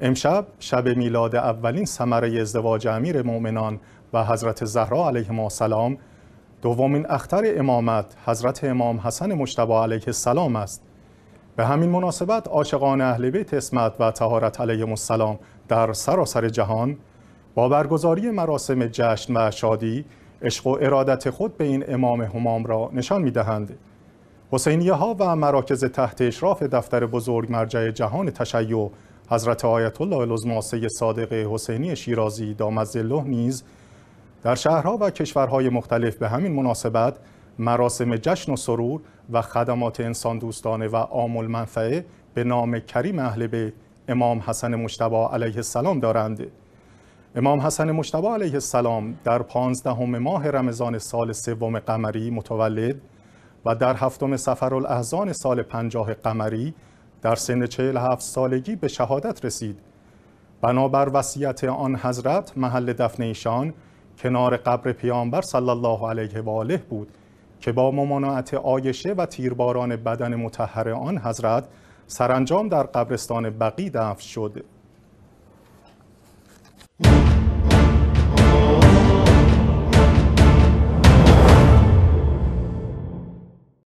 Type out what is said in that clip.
امشب شب میلاد اولین ثمره ازدواج امیر مؤمنان و حضرت زهرا علیه سلام دومین اختر امامت حضرت امام حسن مجتبی علیه السلام است به همین مناسبت عاشقان اهل بیت اسمت و تهارت علیهم السلام در سراسر جهان با برگزاری مراسم جشن و شادی عشق و ارادت خود به این امام همام را نشان می دهند. حسینیه ها و مراکز تحت اشراف دفتر بزرگ مرجع جهان تشیع حضرت آیت الله العظما سید صادق حسینی شیرازی دامت الله نیز در شهرها و کشورهای مختلف به همین مناسبت مراسم جشن و سرور و خدمات انسان دوستانه و عام المنفعه به نام کریم اهل به امام حسن مشتبه علیه السلام دارند. امام حسن مشتبه علیه السلام در پانزدهم ماه رمضان سال سوم قمری متولد و در هفتم سفر الاحزان سال پنجاه قمری در سن 47 سالگی به شهادت رسید بنابر وصیت آن حضرت محل دفن ایشان کنار قبر پیامبر صلی الله علیه و آله بود که با ممانعت آیشه و تیرباران بدن متحر آن حضرت سرانجام در قبرستان بقی دفن شد